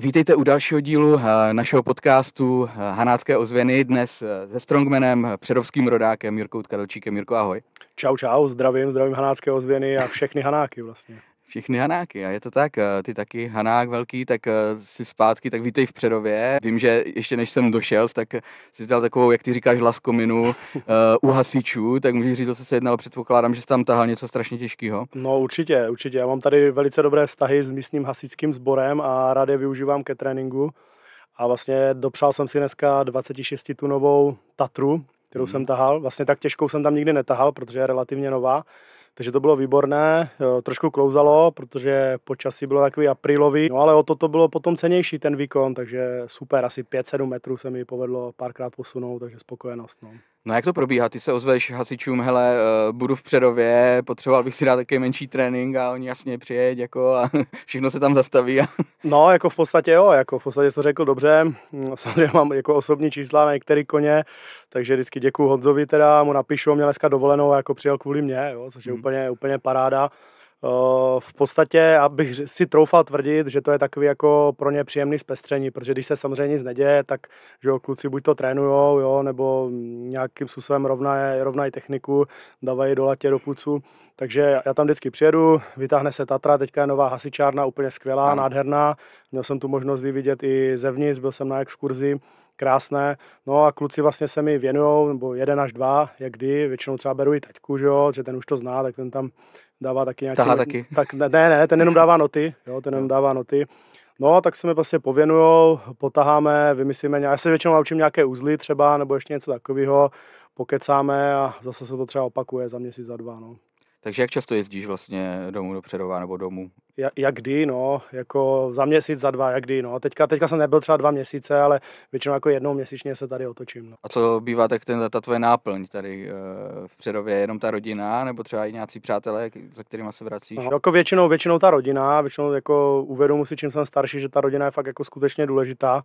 Vítejte u dalšího dílu eh, našeho podcastu eh, Hanácké ozvěny, dnes eh, se Strongmanem, předovským rodákem Jirkou Tkadelčíkem. Jirko, ahoj. Čau, čau, zdravím, zdravím Hanácké ozvěny a všechny Hanáky vlastně. Všechny hanáky a je to tak, eh, ty taky hanák velký, tak eh, si zpátky, tak vítej v Předově. Vím, že ještě než jsem došel, tak si dal takovou, jak ty říkáš, laskominu uh, u hasičů, tak můžeš říct, co se jednalo, předpokládám, že jsi tam tahal něco strašně těžkého. No určitě, určitě. Já mám tady velice dobré vztahy s místním hasičským sborem a rád je využívám ke tréninku. A vlastně dopřál jsem si dneska 26-tunovou Tatru, kterou hmm. jsem tahal. Vlastně tak těžkou jsem tam nikdy netahal, protože je relativně nová takže to bylo výborné. Trošku klouzalo, protože počasí bylo takový aprílový, no ale o to to bylo potom cenější ten výkon, takže super, asi 5-7 metrů se mi povedlo párkrát posunout, takže spokojenost. No. No jak to probíhá? Ty se ozveš hasičům, hele, eh, budu v Předově, potřeboval bych si dát taky menší trénink a oni jasně přijeď jako a všechno se tam zastaví. A... No, jako v podstatě jo, jako v podstatě to řekl dobře. Mm, samozřejmě mám jako osobní čísla na některé koně, takže vždycky děkuju Honzovi teda, mu napíšu, měl dneska dovolenou jako přijel kvůli mě, jo, což je hmm. úplně, úplně paráda. Eh, v podstatě, abych si troufal tvrdit, že to je takový jako pro ně příjemný zpestření, protože když se samozřejmě nic neděje, tak že jo, kluci buď to trénujou, jo, nebo nějakým způsobem rovnají, rovnají techniku, dávají do latě do pucu. Takže já tam vždycky přijedu, vytáhne se Tatra, teďka je nová hasičárna, úplně skvělá, no. nádherná. Měl jsem tu možnost ji vidět i zevnitř, byl jsem na exkurzi, krásné. No a kluci vlastně se mi věnují, nebo jeden až dva, jak kdy, většinou třeba beru i taťku, že, jo, že ten už to zná, tak ten tam dává taky nějaké... Tahá taky. Tak ne, ne, ne, ten jenom dává noty, jo, ten jenom dává noty. No, tak se mi prostě pověnujou, potaháme, vymyslíme, já se většinou naučím nějaké uzly třeba, nebo ještě něco takového, pokecáme a zase se to třeba opakuje za měsíc, za dva, no. Takže jak často jezdíš vlastně domů do Přerova nebo domů? Ja, jak kdy, no, jako za měsíc, za dva, jak kdy, no. Teďka, teďka jsem nebyl třeba dva měsíce, ale většinou jako jednou měsíčně se tady otočím, no. A co bývá tak ten, ta tvoje náplň tady e, v Přerově? Jenom ta rodina, nebo třeba i nějací přátelé, za kterými se vracíš? No, jako většinou, většinou ta rodina, většinou jako uvědomu si, čím jsem starší, že ta rodina je fakt jako skutečně důležitá.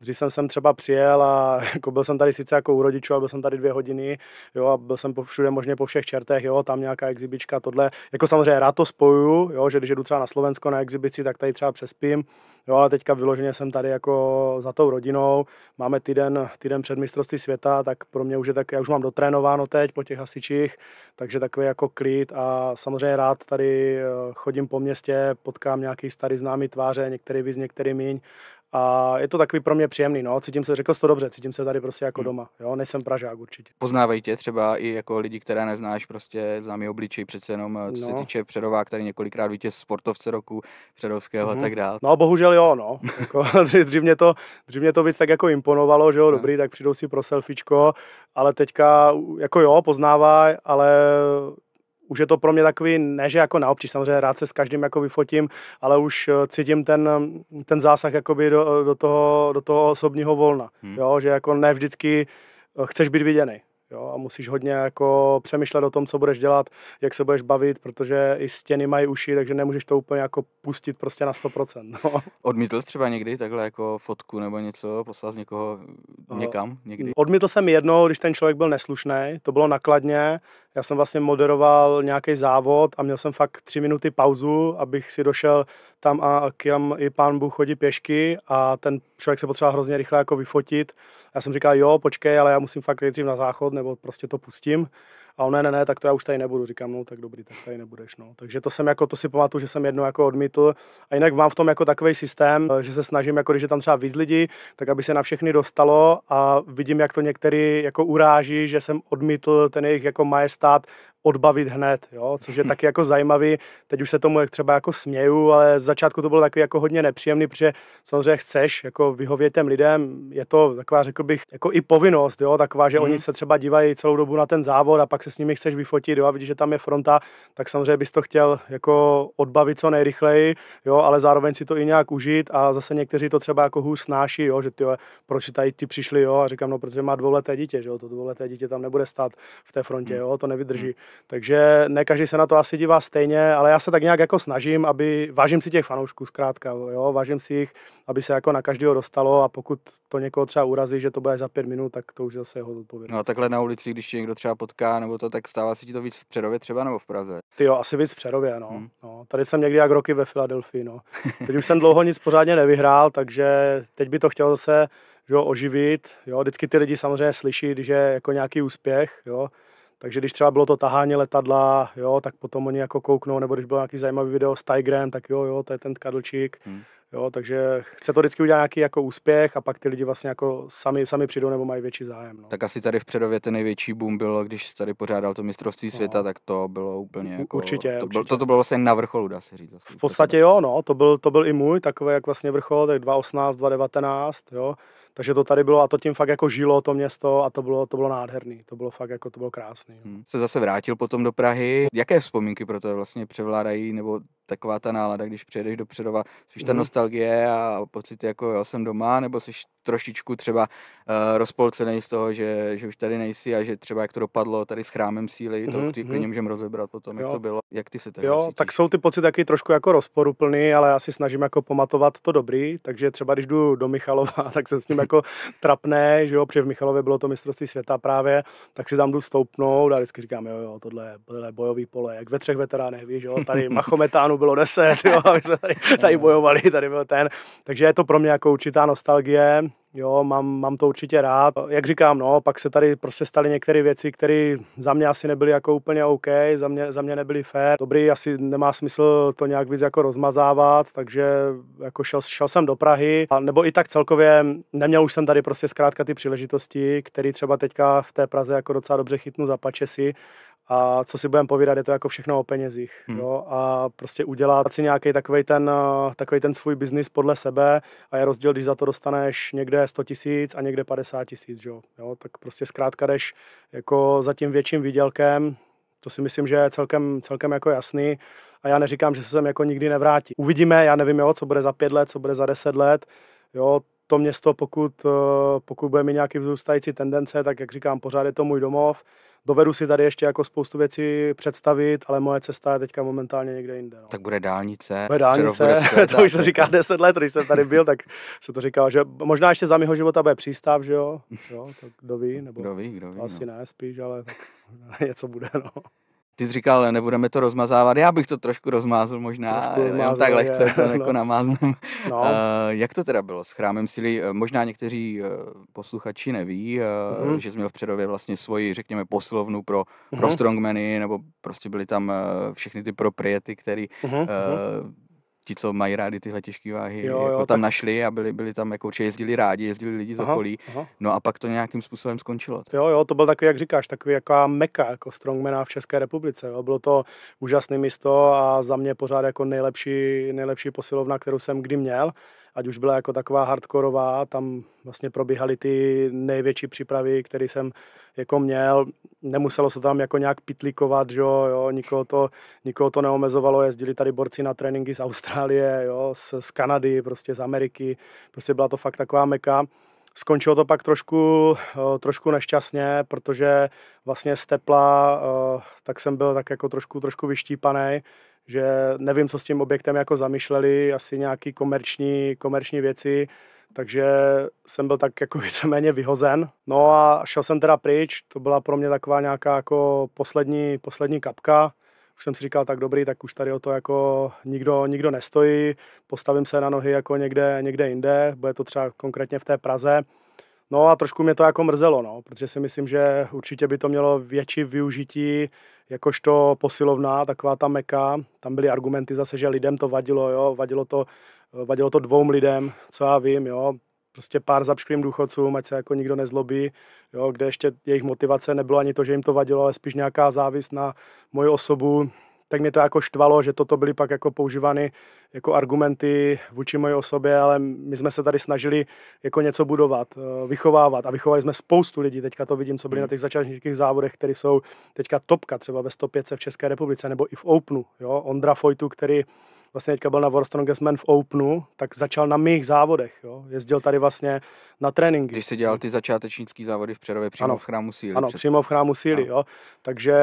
Vždy jsem sem třeba přijel a jako byl jsem tady sice jako u rodičů, ale byl jsem tady dvě hodiny, jo, a byl jsem po, všude možně po všech čertech, jo, tam nějaká exibička, tohle. Jako samozřejmě rád to spoju, jo, že když jdu třeba na Slovensko na exibici, tak tady třeba přespím, jo, ale teďka vyloženě jsem tady jako za tou rodinou. Máme týden, týden před mistrovství světa, tak pro mě už je tak, já už mám dotrénováno teď po těch hasičích, takže takový jako klid a samozřejmě rád tady eh, chodím po městě, potkám nějaký starý známý tváře, některý víc, některý míň a je to takový pro mě příjemný, no. Cítím se, řekl jsi to dobře, cítím se tady prostě jako hmm. doma, jo, nejsem Pražák určitě. Poznávají tě třeba i jako lidi, které neznáš, prostě známý obličej přece jenom, eh, co no. se týče Předová, který několikrát vítěz sportovce roku, Předovského hmm. a mhm. tak dále. No, bohužel jo, no. jako, dřív, mě to, dřív mě to víc tak jako imponovalo, že jo, no. dobrý, tak přijdou si pro selfiečko, ale teďka jako jo, poznávají, ale už je to pro mě takový, ne že jako naopčí, samozřejmě rád se s každým jako vyfotím, ale už eh, cítím ten, ten zásah jakoby do, do, toho, do toho osobního volna, hmm. jo, že jako ne vždycky eh, chceš být viděný. Jo, a musíš hodně jako přemýšlet o tom, co budeš dělat, jak se budeš bavit, protože i stěny mají uši, takže nemůžeš to úplně jako pustit prostě na 100%. No. Odmítl jsi třeba někdy takhle jako fotku nebo něco, poslal z někoho někam někdy? Odmítl jsem jednou, když ten člověk byl neslušný, to bylo nakladně já jsem vlastně moderoval nějaký závod a měl jsem fakt tři minuty pauzu, abych si došel tam a kam i pán Bůh chodí pěšky a ten člověk se potřeboval hrozně rychle jako vyfotit. Já jsem říkal, jo, počkej, ale já musím fakt nejdřív na záchod, nebo prostě to pustím. A on, ne, ne, ne, tak to já už tady nebudu. Říkám, no tak dobrý, tak tady nebudeš. No. Takže to jsem jako, to si pamatuju, že jsem jedno jako odmítl. A jinak mám v tom jako takový systém, eh, že se snažím, jako když je tam třeba víc lidí, tak aby se na všechny dostalo a vidím, jak to některý jako uráží, že jsem odmítl ten jejich jako majestát odbavit hned, jo? což je hm. taky jako zajímavý. Teď už se tomu třeba jako směju, ale z začátku to bylo takový jako hodně nepříjemný, protože samozřejmě chceš jako vyhovět těm lidem, je to taková, řekl bych, jako i povinnost, jo? taková, že mm. oni hm. se třeba dívají celou dobu na ten závod a pak se s nimi chceš vyfotit jo? a vidíš, že tam je fronta, tak samozřejmě bys to chtěl jako odbavit co nejrychleji, jo? ale zároveň si to i nějak užít a zase někteří to třeba jako hůř snáší, jo? že ty, proč tady ty přišli jo? a říkám, no protože má dvouleté dítě, že jo? to dvouleté dítě tam nebude stát v té frontě, hm. jo? to nevydrží. Mm. Takže ne každý se na to asi dívá stejně, ale já se tak nějak jako snažím, aby vážím si těch fanoušků zkrátka, jo, vážím si jich, aby se jako na každého dostalo a pokud to někoho třeba urazí, že to bude za pět minut, tak to už zase jeho odpovědnost. No a takhle na ulici, když tě někdo třeba potká nebo to, tak stává se ti to víc v Přerově třeba nebo v Praze? Ty jo, asi víc v Přerově, no. Hmm. no. Tady jsem někdy jak roky ve Filadelfii, no. Teď už jsem dlouho nic pořádně nevyhrál, takže teď by to chtěl zase že jo, oživit. Jo. Vždycky ty lidi samozřejmě slyší, že je jako nějaký úspěch, jo. Takže když třeba bylo to tahání letadla, jo, tak potom oni jako kouknou, nebo když bylo nějaký zajímavý video s Tigrem, tak jo, jo, to je ten kadlčík. Hmm. Jo, takže chce to vždycky udělat nějaký jako úspěch a pak ty lidi vlastně jako sami, sami přijdou nebo mají větší zájem. No. Tak asi tady v Předově ten největší boom byl, když tady pořádal to mistrovství no. světa, no. tak to bylo úplně jako... Určitě, to určitě. Byl, to, bylo vlastně na vrcholu, dá se říct. Asi. V podstatě jo, no, to byl, to byl i můj takový jak vlastně vrchol, tak 2018, 2019, jo takže to tady bylo a to tím fakt jako žilo to město a to bylo, to bylo nádherný, to bylo fakt jako, to bylo krásný. No. Hmm. Se zase vrátil potom do Prahy. Jaké vzpomínky pro to vlastně převládají nebo taková ta nálada, když přijedeš do Předova, spíš ta mhm. nostalgie a pocit jako jo, jsem doma, nebo jsi trošičku třeba uh, rozpolcený z toho, že, že už tady nejsi a že třeba jak to dopadlo tady s chrámem síly, to mm. klidně mhm. můžeme rozebrat potom, jo. jak to bylo, jak ty se tady Jo, cítíš? tak jsou ty pocity taky trošku jako rozporuplný, ale já si snažím jako pamatovat to dobrý, takže třeba když jdu do Michalova, tak jsem s ním jako trapné, že jo, v Michalově bylo to mistrovství světa právě, tak si tam jdu stoupnout a vždycky říkám, jo, jo, tohle je, tohle je bojový pole, jak ve třech veteránech, víš, jo, tady Machometánu najednou bylo deset, jo, a my jsme tady, tady bojovali, tady byl ten. Takže je to pro mě jako určitá nostalgie, jo, mám, mám to určitě rád. Jak říkám, no, pak se tady prostě staly některé věci, které za mě asi nebyly jako úplně OK, za mě, za mě nebyly fair. Dobrý, asi nemá smysl to nějak víc jako rozmazávat, takže jako šel, šel jsem do Prahy, a nebo i tak celkově neměl už jsem tady prostě zkrátka ty příležitosti, které třeba teďka v té Praze jako docela dobře chytnu za pačesy, a co si budeme povídat, je to jako všechno o penězích. Hmm. Jo? A prostě udělat si nějaký takový ten, eh, takovej ten svůj biznis podle sebe a je rozdíl, když za to dostaneš někde 100 tisíc a někde 50 tisíc. Jo? jo? Tak prostě zkrátka jdeš jako za tím větším výdělkem, to si myslím, že je celkem, celkem jako jasný. A já neříkám, že se sem jako nikdy nevrátí. Uvidíme, já nevím, jo, co bude za pět let, co bude za deset let. Jo, to město, pokud, eh, pokud bude mít nějaký vzrůstající tendence, tak jak říkám, pořád je to můj domov dovedu si tady ještě jako spoustu věcí představit, ale moje cesta je teďka momentálně někde jinde. No. Tak bude dálnice. Bude dálnice, bude to už se říká 10 let, když jsem tady byl, tak se to říká, že možná ještě za mého života bude přístav, že jo, jo tak kdo ví, nebo kdo ví, kdo ví, asi no. ne, spíš, ale tak něco bude, no ty jsi říkal, nebudeme to rozmazávat, já bych to trošku rozmázl možná, trošku rozmázl, tak lehce je, to no. jako namáznem. No. Uh, jak to teda bylo s chrámem síly? Eh, možná někteří eh, posluchači neví, uh, mm-hmm. že jsi měl v Přerově vlastně svoji, řekněme, poslovnu pro, mm-hmm. pro mhm. strongmeny, nebo prostě byly tam všechny ty propriety, které mm-hmm. Mhm. uh, ti, co mají rádi tyhle těžké váhy, jo, jako jo, jako tam tak... našli a byli, byli tam, jako určitě jezdili rádi, jezdili lidi z okolí, aha. no a pak to nějakým způsobem skončilo. Jo, jo, to byl takový, jak říkáš, takový jako meka, jako strongmana v České republice, jo. bylo to úžasné místo a za mě pořád jako nejlepší, nejlepší posilovna, kterou jsem kdy měl ať už byla jako taková hardkorová, tam vlastně probíhaly ty největší přípravy, které jsem jako měl. Nemuselo se tam jako nějak pitlikovat, že jo, jo nikoho, to, nikoho to neomezovalo, jezdili tady borci na tréninky z Austrálie, jo, z, z Kanady, prostě z Ameriky, prostě byla to fakt taková meka. Skončilo to pak trošku, eh, trošku nešťastně, protože vlastně z tepla, eh, tak jsem byl tak jako trošku, trošku vyštípaný, že nevím, co s tím objektem jako zamýšleli, asi nějaký komerční, komerční věci, takže jsem byl tak jako víceméně vyhozen. No a šel jsem teda pryč, to byla pro mě taková nějaká jako poslední, poslední kapka. Už jsem si říkal, tak dobrý, tak už tady o to jako nikdo, nikdo nestojí, postavím se na nohy jako někde, někde jinde, bude to třeba konkrétně v té Praze. No a trošku mě to jako mrzelo, no, protože si myslím, že určitě by to mělo větší využití jakožto posilovná, taková ta meka. Tam byly argumenty zase, že lidem to vadilo, jo, vadilo to, vadilo to dvou lidem, co já vím, jo, prostě pár zapšklým důchodcům, ať se jako nikdo nezlobí, jo, kde ještě jejich motivace nebylo ani to, že jim to vadilo, ale spíš nějaká závist na moji osobu, tak mě to jako štvalo, že toto byly pak jako používány jako argumenty vůči moje osobě, ale my jsme se tady snažili jako něco budovat, eh, vychovávat a vychovali jsme spoustu lidí. Teďka to vidím, co byli hmm. na těch začátečních závodech, které jsou teďka topka třeba ve 105 v České republice nebo i v Openu. Jo? Ondra Fojtu, který vlastně teďka byl na World Strongest Man v Openu, tak začal na mých závodech, jo. Jezdil tady vlastně na tréninky. Když si dělal ty začátečnické závody v Přerově přímo ano, v chrámu síly. Ano, před... přímo v chrámu síly, ano. jo. Takže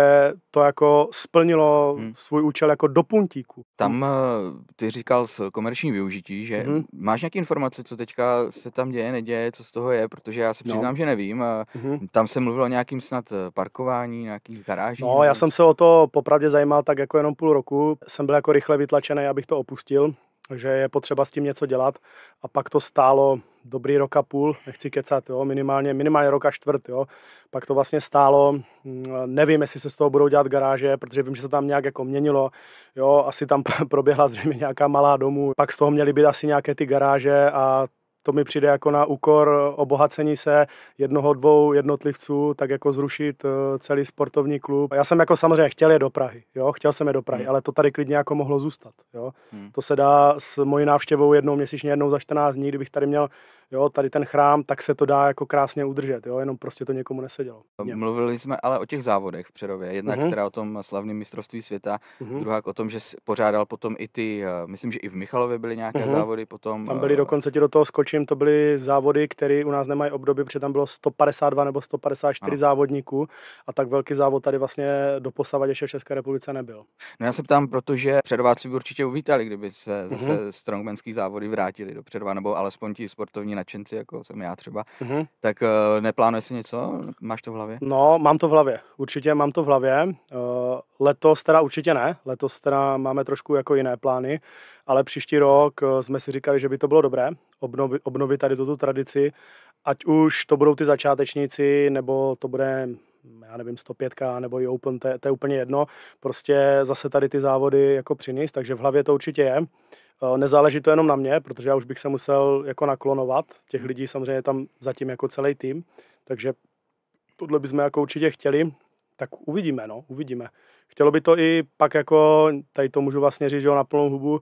to jako splnilo hmm. svůj účel jako do puntíku. Tam eh, ty říkal s komerční využití, že hmm. máš nějaké informace, co teďka se tam děje, neděje, co z toho je, protože já se no. přiznám, no. že nevím. Hmm. Tam se mluvilo o nějakým snad eh, parkování, nějakých garáží. No, já jsem se o to popravdě zajímal tak jako jenom půl roku. Jsem byl jako rychle vytlačený, aby abych to opustil, takže je potřeba s tím něco dělat a pak to stálo dobrý rok a půl, nechci kecat, jo, minimálně, minimálně rok a čtvrt, jo. Pak to vlastně stálo, mm, nevím, jestli se z toho budou dělat garáže, protože vím, že se tam nějak jako měnilo, jo, asi tam proběhla zřejmě nějaká malá domů, pak z toho měly být asi nějaké ty garáže a to mi přijde jako na úkor eh, obohacení se jednoho, dvou jednotlivců, tak jako zrušit eh, celý sportovní klub. Já jsem jako samozřejmě chtěl je do Prahy, jo, chtěl jsem je do Prahy, hmm. ale to tady klidně jako mohlo zůstat, jo. Hmm. To se dá s mojí návštěvou jednou měsíčně, jednou za 14 dní, kdybych tady měl jo, tady ten chrám, tak se to dá jako krásně udržet, jo, jenom prostě to někomu nesedělo. No, mluvili jsme ale o těch závodech v Přerově, jedna, uh-huh. která o tom slavném mistrovství světa, uh-huh. druhá o tom, že pořádal potom i ty, eh, myslím, že i v Michalově byly nějaké uh-huh. závody potom. Tam byly eh, dokonce, ti do toho skočím, to byly závody, které u nás nemají období, protože tam bylo 152 nebo 154 ano. závodníků a tak velký závod tady vlastně do ještě v České republice nebyl. No já se ptám, protože Předováci by určitě uvítali, kdyby se zase uh-huh. strongmanský závody vrátili do Předova, nebo alespoň ti sportovní nadšenci, jako jsem já třeba, mm-hmm. tak uh, eh, neplánuje si něco? Máš to v hlavě? No, mám to v hlavě. Určitě mám to v hlavě. Uh, letos teda určitě ne. Letos teda máme trošku jako jiné plány, ale příští rok uh, jsme si říkali, že by to bylo dobré obnovi, obnovit tady tuto tradici, ať už to budou ty začátečníci, nebo to bude já nevím, 105 nebo i Open, to, to je úplně jedno. Prostě zase tady ty závody jako přinést, takže v hlavě to určitě je. Eh, nezáleží to jenom na mě, protože já už bych se musel jako naklonovat. Těch lidí samozřejmě tam zatím jako celý tým, takže tohle bychom jako určitě chtěli, tak uvidíme, no, uvidíme chtělo by to i pak jako, tady to můžu vlastně říct, že jo, na plnou hubu,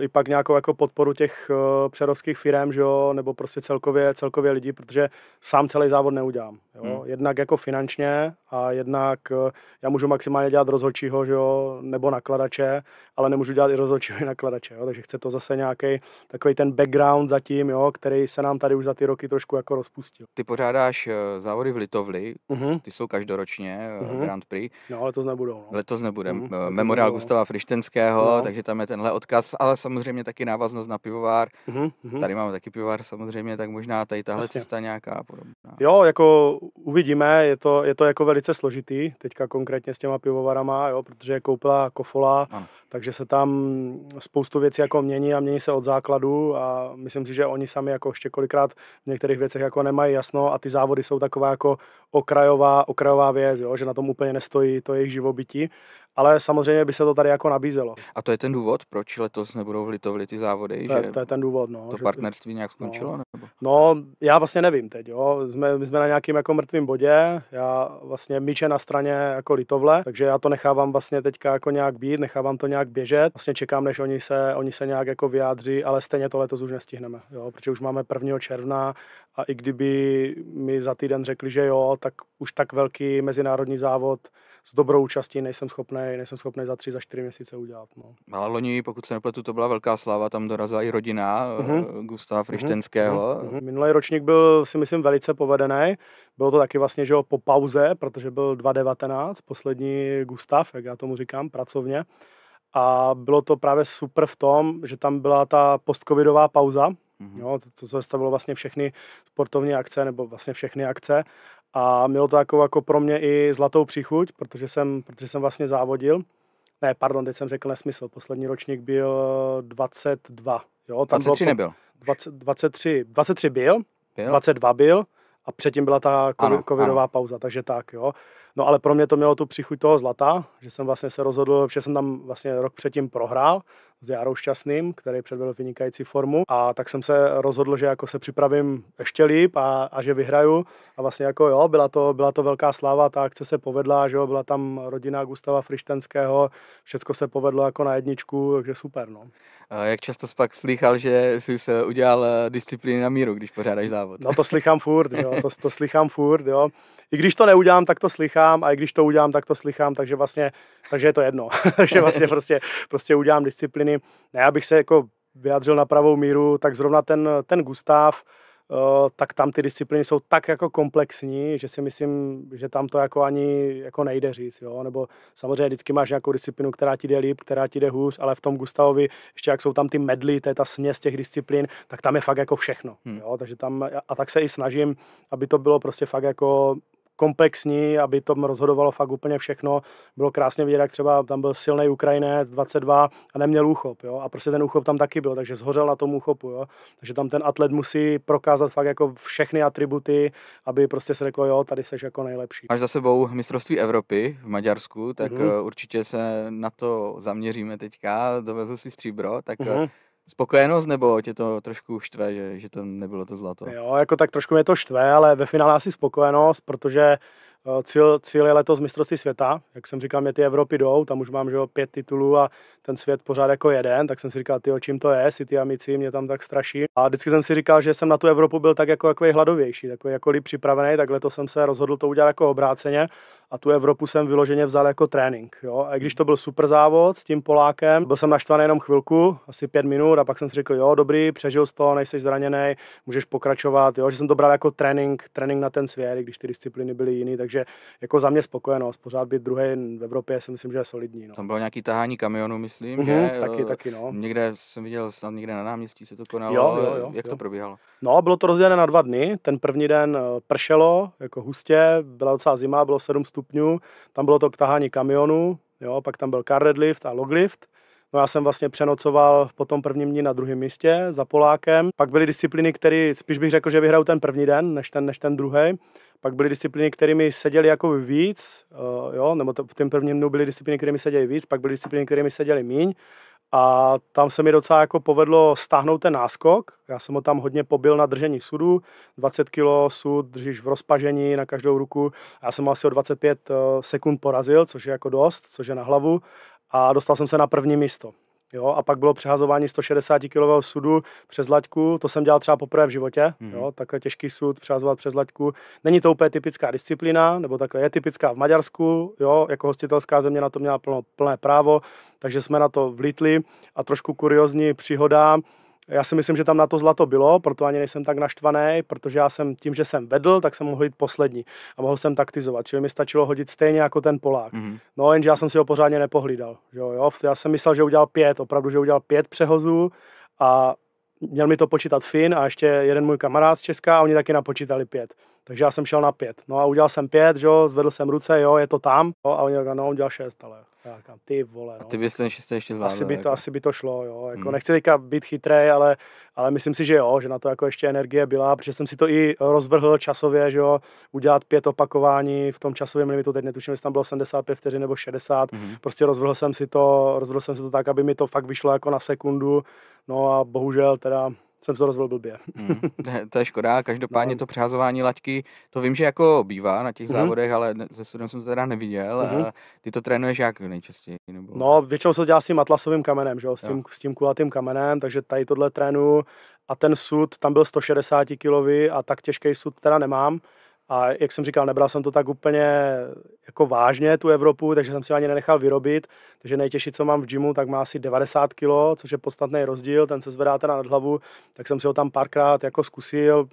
eh, i pak nějakou jako podporu těch eh, přerovských firm, že jo, nebo prostě celkově, celkově lidí, protože sám celý závod neudělám. Jo. Hmm. Jednak jako finančně a jednak eh, já můžu maximálně dělat rozhodčího, že jo, nebo nakladače, ale nemůžu dělat i rozhodčího i nakladače, jo, takže chce to zase nějaký takový ten background zatím, jo, který se nám tady už za ty roky trošku jako rozpustil. Ty pořádáš závody v Litovli, uh-huh. ty jsou každoročně uh-huh. Grand Prix. No, ale to nebudou. No letos nebude. Mm, Memorial nebude. No. Gustava Frištenského, no. takže tam je tenhle odkaz, ale samozřejmě taky návaznost na pivovár. Mm, mhm. tady máme taky pivovár. samozřejmě, tak možná tady tahle Jasně. cesta nějaká podobná. Jo, jako uvidíme, je to, je to jako velice složitý, teďka konkrétně s těma pivovarama, jo, protože je koupila Kofola, ano. takže se tam spoustu věcí jako mění a mění se od základu a myslím si, že oni sami jako ještě kolikrát v některých věcech jako nemají jasno a ty závody jsou taková jako okrajová, okrajová věc, jo, že na tom úplně nestojí to jejich živobytí, ale samozřejmě by se to tady jako nabízelo. A to je ten důvod, proč letos nebudou v Litovli ty závody? To, že to je ten důvod, no. To partnerství nějak no. skončilo? No, nebo? no já vlastně nevím teď, jo. Jsme, my jsme na nějakým jako mrtvém bodě, já vlastně míče na straně jako Litovle, takže já to nechávám vlastně teďka jako nějak být, nechávám to nějak běžet. Vlastně čekám, než oni se, oni se nějak jako vyjádří, ale stejně to letos už nestihneme, jo, protože už máme 1. června a i kdyby mi za týden řekli, že jo, tak už tak velký mezinárodní závod s dobrou účastí nejsem schopný, nejsem schopný za tři, za čtyři měsíce udělat. No. no ale loni, pokud se nepletu, to byla velká sláva, tam dorazila i rodina uh-huh. Mhm. Eh, Gustava Frištenského. Mhm. Uh-huh. Mhm. Minulý ročník byl, si myslím, velice povedený. Bylo to taky vlastně, že jo, po pauze, protože byl 2019, poslední Gustav, jak já tomu říkám, pracovně. A bylo to právě super v tom, že tam byla ta postcovidová pauza, Mm-hmm. Jo, to, to zastavilo vlastně všechny sportovní akce, nebo vlastně všechny akce a mělo to jako, jako pro mě i zlatou příchuť, protože jsem, protože jsem vlastně závodil. Ne, pardon, teď jsem řekl nesmysl. Poslední ročník byl 22. Jo, tam 23 bylo, nebyl. 20, 23, 23 byl, byl, 22 byl a předtím byla ta ano, covidová ano. pauza, takže tak, jo. No ale pro mě to mělo tu příchuť toho zlata, že jsem vlastně se rozhodl, že jsem tam vlastně rok předtím prohrál, s Járou Šťastným, který předvedl vynikající formu a tak jsem se rozhodl, že jako se připravím ještě líp a, a že vyhraju a vlastně jako jo, byla to, byla to velká sláva, ta akce se povedla, že jo, byla tam rodina Gustava Frištenského, všecko se povedlo jako na jedničku, takže super, no. A jak často jsi pak slychal, že jsi se udělal eh, disciplíny na míru, když pořádáš závod? No to slychám furt, jo, to, to slychám furt, jo. I když to neudělám, tak to slychám a i když to udělám, tak to slychám, takže vlastně, takže je to jedno. takže vlastně prostě, prostě udělám disciplíny ne, abych se jako vyjadřil na pravou míru, tak zrovna ten, ten Gustav, eh, tak tam ty disciplíny jsou tak jako komplexní, že si myslím, že tam to jako ani jako nejde říct. Jo? Nebo samozřejmě vždycky máš nějakou disciplínu, která ti jde líp, která ti jde hůř, ale v tom Gustavovi, ještě jak jsou tam ty medly, to je ta směs těch disciplín, tak tam je fakt jako všechno. Hmm. Jo? Takže tam, a tak se i snažím, aby to bylo prostě fakt jako komplexní, aby tom rozhodovalo fakt úplně všechno. Bylo krásně vidět, jak třeba tam byl silný Ukrajinec 22 a neměl úchop. Jo? A prostě ten úchop tam taky byl, takže zhořel na tom úchopu. Jo? Takže tam ten atlet musí prokázat fakt jako všechny atributy, aby prostě se řeklo, jo, tady seš jako nejlepší. Až za sebou mistrovství Evropy v Maďarsku, tak mm-hmm. určitě se na to zaměříme teďka. Dovezl si stříbro, tak mm-hmm spokojenost, nebo tě to trošku štve, že, že to nebylo to zlato? Jo, jako tak trošku mě to štve, ale ve finále asi spokojenost, protože eh, cíl, cíl je letos mistrovství světa. Jak jsem říkal, mě ty Evropy jdou, tam už mám že jo, pět titulů a ten svět pořád jako jeden, tak jsem si říkal, ty čím to je, si ty amici mě tam tak straší. A vždycky jsem si říkal, že jsem na tu Evropu byl tak jako, jako hladovější, takový jako připravený, tak letos jsem se rozhodl to udělat jako obráceně a tu Evropu jsem vyloženě vzal jako trénink. Jo? A když to byl super závod s tím Polákem, byl jsem naštvaný jenom chvilku, asi pět minut a pak jsem si řekl, jo, dobrý, přežil z to, nejsi zraněný, můžeš pokračovat, jo? že jsem to bral jako trénink, trénink na ten svět, když ty disciplíny byly jiný, takže jako za mě spokojenost, pořád být druhý v Evropě si myslím, že je solidní. No. Tam bylo nějaký tahání kamionu, myslím, mm-hmm, že, taky, eh, taky, no. Někde jsem viděl, někde na náměstí se to konalo, jo, jo, jo, jak jo. to probíhalo? No, bylo to rozdělené na dva dny. Ten první den eh, pršelo, jako hustě, byla docela zima, bylo 7 stupňů, tam bylo to k tahání kamionu, jo, pak tam byl car deadlift a log lift. No já jsem vlastně přenocoval po tom prvním dní na druhém místě za Polákem. Pak byly disciplíny, které spíš bych řekl, že vyhraju ten první den, než ten, než ten druhý. Pak byly disciplíny, které mi seděly jako víc, uh, jo, nebo to, v tom prvním dnu byly disciplíny, které mi seděly víc, pak byly disciplíny, které mi seděly míň. A tam se mi docela jako povedlo stáhnout ten náskok. Já jsem ho tam hodně pobil na držení sudu. 20 kg sud držíš v rozpažení na každou ruku. Já jsem ho asi o 25 eh, sekund porazil, což je jako dost, což je na hlavu. A dostal jsem se na první místo. Jo, a pak bylo přehazování 160 kg sudu přes laťku, to jsem dělal třeba poprvé v životě, mm. jo, takhle těžký sud přehazovat přes laťku. Není to úplně typická disciplína, nebo takhle je typická v Maďarsku, jo, jako hostitelská země na to měla plno, plné právo, takže jsme na to vlítli a trošku kuriozní příhoda, já si myslím, že tam na to zlato bylo, proto ani nejsem tak naštvaný, protože já jsem tím, že jsem vedl, tak jsem mohl jít poslední a mohl jsem taktizovat. Čili mi stačilo hodit stejně jako ten Polák. Mm-hmm. No, jenže já jsem si ho pořádně nepohlídal. Že jo, jo? Já jsem myslel, že udělal pět, opravdu, že udělal pět přehozů a měl mi to počítat Fin a ještě jeden můj kamarád z Česka a oni taky napočítali pět. Takže já jsem šel na pět. No a udělal jsem pět, jo, zvedl jsem ruce, jo, je to tam. Jo, no, a oni říkají, no, on udělal šest, ale já říkám, ty vole. No. A ty bys ten šest ještě zvládl. Asi by jako? to, jako. asi by to šlo, jo. Jako, hmm. Nechci teďka být chytrý, ale, ale myslím si, že jo, že na to jako ještě energie byla, protože jsem si to i rozvrhl časově, že jo, udělat pět opakování v tom časovém limitu, teď netuším, jestli tam bylo 75 vteřin nebo 60. Hmm. Prostě rozvrhl jsem si to, rozvrhl jsem si to tak, aby mi to fakt vyšlo jako na sekundu. No a bohužel teda jsem to rozvil blbě. Hmm, to je škoda, každopádně no. to přehazování laťky, to vím, že jako bývá na těch hmm závodech, ale ze studem jsem to teda neviděl. Hmm. A Ty to trénuješ jak nejčastěji? Nebo... No, většinou se to dělá s tím atlasovým kamenem, že jo? S, tím, jo. s tím kulatým kamenem, takže tady tohle trénu a ten sud, tam byl 160 kilový a tak těžký sud teda nemám. A jak jsem říkal, nebral jsem to tak úplně jako vážně, tu Evropu, takže jsem si ani nenechal vyrobit. Takže nejtěžší, co mám v gymu, tak má asi 90 kg, což je podstatný rozdíl, ten se zvedá teda nad hlavu, tak jsem si ho tam párkrát jako zkusil,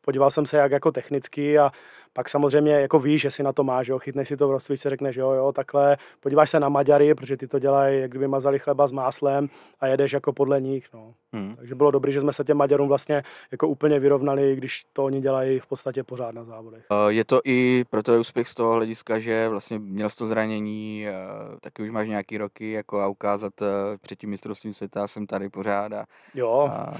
podíval jsem se jak jako technicky a pak samozřejmě jako víš, že si na to máš, jo, chytneš si to v rozcvičce, řekneš, jo, jo, takhle, podíváš se na Maďary, protože ty to dělají, jak kdyby mazali chleba s máslem a jedeš jako podle nich, no. Hmm. Takže bylo dobré, že jsme se těm Maďarům vlastně jako úplně vyrovnali, když to oni dělají v podstatě pořád na závodech. Eh, je to i pro tebe úspěch z toho hlediska, že vlastně měl jsi to zranění, eh, taky už máš nějaký roky jako a ukázat eh, před tím mistrovstvím světa, jsem tady pořád a, jo. a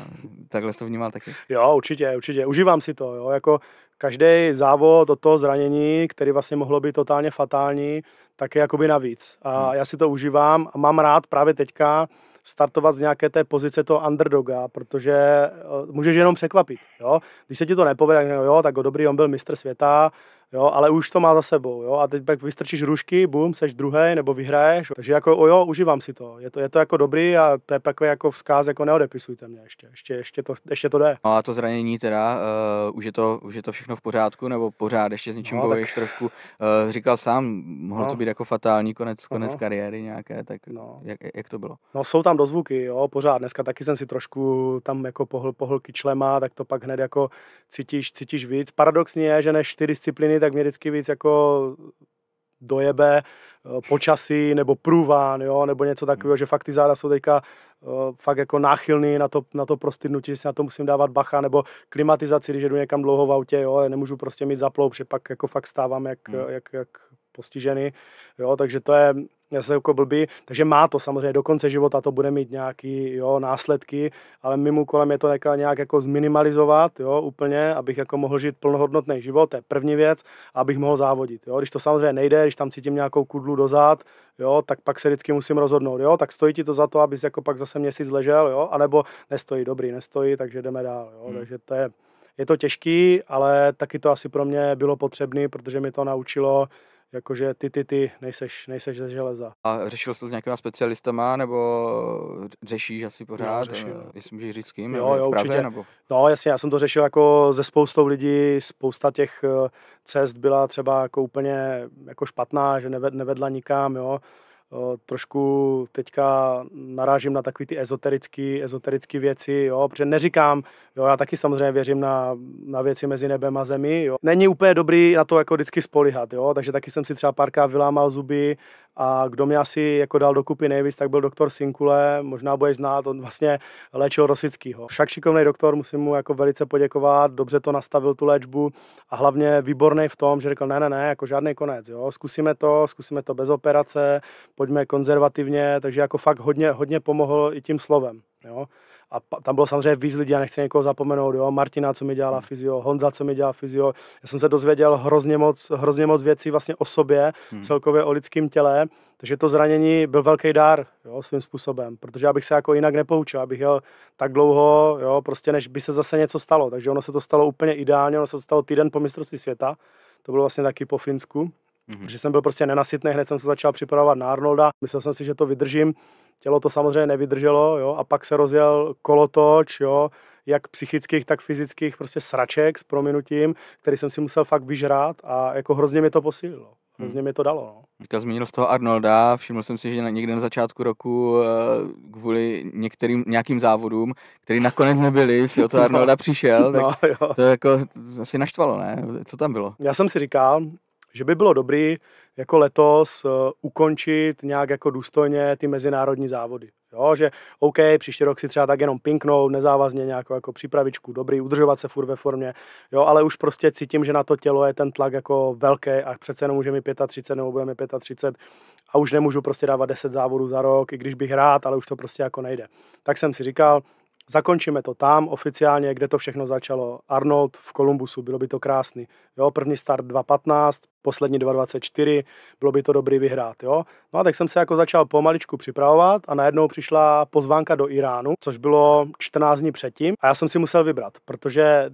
takhle jsi to vnímal taky. Jo, určitě, určitě, užívám si to, jo, jako každý závod od toho zranění, který vlastně mohlo být totálně fatální, tak je jakoby navíc. A hmm. já si to užívám a mám rád právě teďka startovat z nějaké té pozice toho underdoga, protože eh, můžeš jenom překvapit. Jo? Když se ti to nepovede, jo, tak o dobrý, on byl mistr světa, jo, ale už to má za sebou, jo, a teď pak vystrčíš rušky, bum, seš druhý nebo vyhraješ, takže jako o jo, užívám si to, je to, je to jako dobrý a to je takový jako vzkaz, jako neodepisujte mě ještě, ještě, ještě to, ještě to jde. No a to zranění teda, uh, už, je to, už je to všechno v pořádku, nebo pořád ještě s něčím no, bojuješ tak... trošku, uh, říkal sám, mohlo no. to být jako fatální konec, konec no. kariéry nějaké, tak no. jak, jak, to bylo? No jsou tam dozvuky, jo, pořád, dneska taky jsem si trošku tam jako pohl, pohl kyčlema, tak to pak hned jako cítíš, cítíš víc. Paradoxně je, že než ty disciplíny tak mě vždycky víc jako dojebe eh, počasí nebo průván, jo, nebo něco hmm. takového, že fakt ty záda jsou teďka eh, fakt jako náchylný na to, na to prostydnutí, že si na to musím dávat bacha, nebo klimatizaci, když jdu někam dlouho v autě, jo, nemůžu prostě mít zaplou, protože pak jako fakt stávám jak, hmm. jak, jak postižený, jo, takže to je, se jako blbý, takže má to samozřejmě do konce života, to bude mít nějaký jo, následky, ale mým úkolem je to jako nějak jako zminimalizovat jo, úplně, abych jako mohl žít plnohodnotný život, to je první věc, abych mohl závodit. Jo. Když to samozřejmě nejde, když tam cítím nějakou kudlu dozad, jo, tak pak se vždycky musím rozhodnout, jo, tak stojí ti to za to, abys jako pak zase měsíc ležel, jo, anebo nestojí, dobrý, nestojí, takže jdeme dál, jo, hmm. takže to je, je to těžký, ale taky to asi pro mě bylo potřebné, protože mi to naučilo jakože ty, ty, ty, nejseš, nejseš ze železa. A řešil jsi to s nějakýma specialistama, nebo řešíš asi pořád? Já řešil. Eh, jestli můžeš říct s kým? Jo, jo, Praze, určitě. Nebo? No, jasně, já jsem to řešil jako ze spoustou lidí, spousta těch eh, cest byla třeba jako úplně jako špatná, že nevedla nikam, jo trošku teďka narážím na takové ty ezoterické ezoterický věci, jo, protože neříkám, jo, já taky samozřejmě věřím na, na věci mezi nebem a zemí, jo. Není úplně dobrý na to jako vždycky spolihat, jo, takže taky jsem si třeba párkrát vylámal zuby a kdo mě asi jako dal dokupy nejvíc, tak byl doktor Sinkule, možná budeš znát, on vlastně léčil Rosickýho. Však šikovný doktor, musím mu jako velice poděkovat, dobře to nastavil tu léčbu a hlavně výborný v tom, že řekl ne, ne, ne, jako žádný konec, jo, zkusíme to, zkusíme to bez operace, pojďme konzervativně, takže jako fakt hodně, hodně pomohl i tím slovem, jo a tam bylo samozřejmě víc lidí, já nechci někoho zapomenout, jo, Martina, co mi dělala mm. fyzio, Honza, co mi dělala fyzio, já jsem se dozvěděl hrozně moc, hrozně moc věcí vlastně o sobě, hmm. celkově o lidském těle, takže to zranění byl velký dar jo, svým způsobem, protože abych se jako jinak nepoučil, abych jel tak dlouho, jo, prostě než by se zase něco stalo. Takže ono se to stalo úplně ideálně, ono se to stalo týden po mistrovství světa, to bylo vlastně taky po Finsku, mm-hmm. že jsem byl prostě nenasytný, hned jsem se začal připravovat na Arnolda, myslel jsem si, že to vydržím, Tělo to samozřejmě nevydrželo jo, a pak se rozjel kolotoč, jo, jak psychických, tak fyzických prostě sraček s prominutím, který jsem si musel fakt vyžrát a jako hrozně mi to posílilo. Hmm. Hrozně mi to dalo. No. Teďka zmínil z toho Arnolda, všiml jsem si, že někde na začátku roku eh, kvůli některým nějakým závodům, který nakonec nebyli, si o to no. Arnolda no. přišel, tak no, jo. to jako asi naštvalo, ne? Co tam bylo? Já jsem si říkal, že by bylo dobrý, jako letos eh, ukončit nějak jako důstojně ty mezinárodní závody. Jo, že OK, příští rok si třeba tak jenom pinknout, nezávazně nějakou jako přípravičku, dobrý, udržovat se furt ve formě, jo, ale už prostě cítím, že na to tělo je ten tlak jako velký a přece jenom může mi 35 nebo budeme 35 a už nemůžu prostě dávat 10 závodů za rok, i když bych rád, ale už to prostě jako nejde. Tak jsem si říkal, Zakončíme to tam oficiálně, kde to všechno začalo. Arnold v Kolumbusu, bylo by to krásný. Jo, první start 2.15, poslední 2.24, bylo by to dobrý vyhrát. Jo? No a tak jsem se jako začal pomaličku připravovat a najednou přišla pozvánka do Iránu, což bylo 14 dní předtím a já jsem si musel vybrat, protože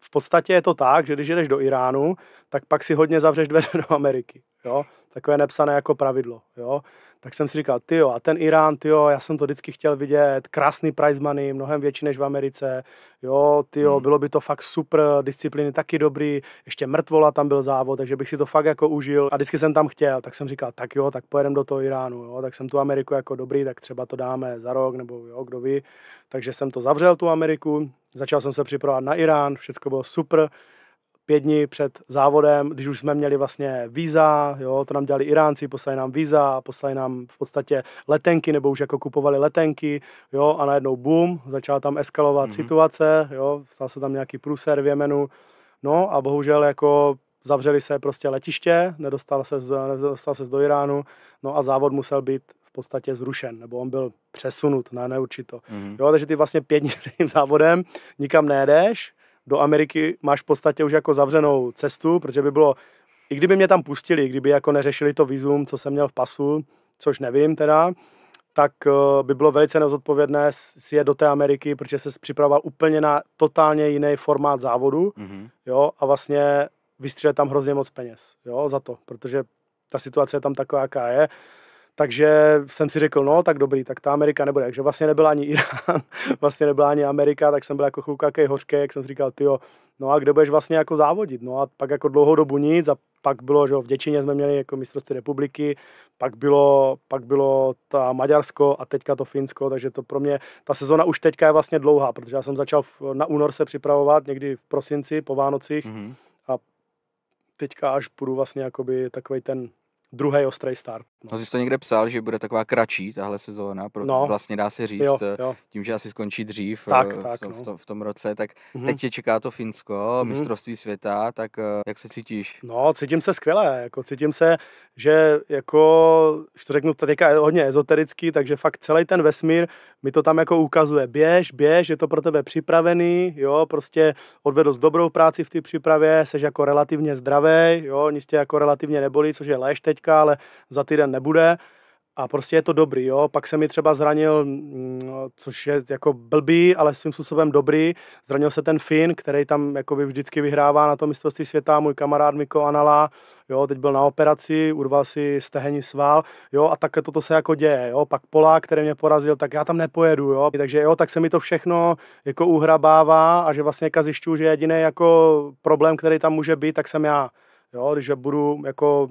v podstatě je to tak, že když jedeš do Iránu, tak pak si hodně zavřeš dveře do Ameriky. Jo? Takové nepsané jako pravidlo. Jo? tak jsem si říkal, ty jo, a ten Irán, ty jo, já jsem to vždycky chtěl vidět, krásný prize money, mnohem větší než v Americe, jo, ty jo, hmm. bylo by to fakt super, disciplíny taky dobrý, ještě mrtvola tam byl závod, takže bych si to fakt jako užil a vždycky jsem tam chtěl, tak jsem říkal, tak jo, tak pojedem do toho Iránu, jo, tak jsem tu Ameriku jako dobrý, tak třeba to dáme za rok nebo jo, kdo ví, takže jsem to zavřel tu Ameriku, začal jsem se připravovat na Irán, všechno bylo super, pět dní před závodem, když už jsme měli vlastně víza, jo, to nám dělali Iránci, poslali nám víza, poslali nám v podstatě letenky, nebo už jako kupovali letenky, jo, a najednou boom, začala tam eskalovat mm-hmm. situace, jo, stal se tam nějaký průser v Jemenu, no a bohužel jako zavřeli se prostě letiště, nedostal se, z nedostal se do Iránu, no a závod musel být v podstatě zrušen, nebo on byl přesunut na neurčito. Mm-hmm. Jo, takže ty vlastně pět dní závodem nikam nejedeš, do Ameriky máš v podstatě už jako zavřenou cestu, protože by bylo, i kdyby mě tam pustili, kdyby jako neřešili to vizum, co jsem měl v pasu, což nevím teda, tak eh, by bylo velice nezodpovědné si je do té Ameriky, protože se připravoval úplně na totálně jiný formát závodu mm-hmm. jo, a vlastně vystřelit tam hrozně moc peněz jo, za to, protože ta situace je tam taková, jaká je. Takže jsem si řekl, no tak dobrý, tak ta Amerika nebude. Takže vlastně nebyla ani Irán, vlastně nebyla ani Amerika, tak jsem byl jako chvilka jaký hořký, jak jsem si říkal, ty no a kde budeš vlastně jako závodit? No a pak jako dlouhou dobu nic a pak bylo, že v Děčině jsme měli jako mistrovství republiky, pak bylo, pak bylo ta Maďarsko a teďka to Finsko, takže to pro mě, ta sezona už teďka je vlastně dlouhá, protože já jsem začal na únor se připravovat někdy v prosinci, po Vánocích mm-hmm. a teďka až půjdu vlastně jakoby takový ten druhý ostrý start. No. no jsi to někde psal, že bude taková kratší tahle sezóna, pro, no. vlastně dá se říct, jo, eh, jo. tím, že asi skončí dřív tak, eh, v, tak, v, no. v, tom, v tom roce, tak mm-hmm. teď tě čeká to Finsko, mm-hmm. mistrovství světa, tak eh, jak se cítíš? No, cítím se skvěle, jako cítím se, že jako, když to řeknu, teďka je hodně ezoterický, takže fakt celý ten vesmír mi to tam jako ukazuje, běž, běž, je to pro tebe připravený, jo, prostě odvedl dobrou práci v té přípravě, seš jako relativně zdravý, jo, nic tě jako relativně nebolí, což je léž teď teďka, ale za týden nebude. A prostě je to dobrý, jo. Pak se mi třeba zranil, mm, což je jako blbý, ale svým způsobem dobrý. Zranil se ten Finn, který tam jakoby vždycky vyhrává na to mistrovství světa, můj kamarád Miko Anala, jo, teď byl na operaci, urval si stehení sval, jo, a tak toto se jako děje, jo. Pak Polák, který mě porazil, tak já tam nepojedu, jo. Takže jo, tak se mi to všechno jako uhrabává a že vlastně zjišťuju, že jediný jako problém, který tam může být, tak jsem já jo, když budu jako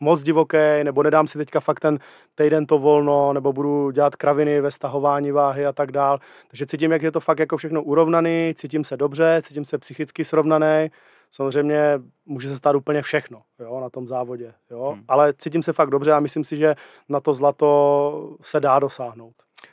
moc divoký, nebo nedám si teďka fakt ten týden to volno, nebo budu dělat kraviny ve stahování váhy a tak dál. Takže cítím, jak je to fakt jako všechno urovnaný, cítím se dobře, cítím se psychicky srovnaný. Samozřejmě může se stát úplně všechno jo, na tom závodě, jo? Hmm. ale cítím se fakt dobře a myslím si, že na to zlato se dá dosáhnout.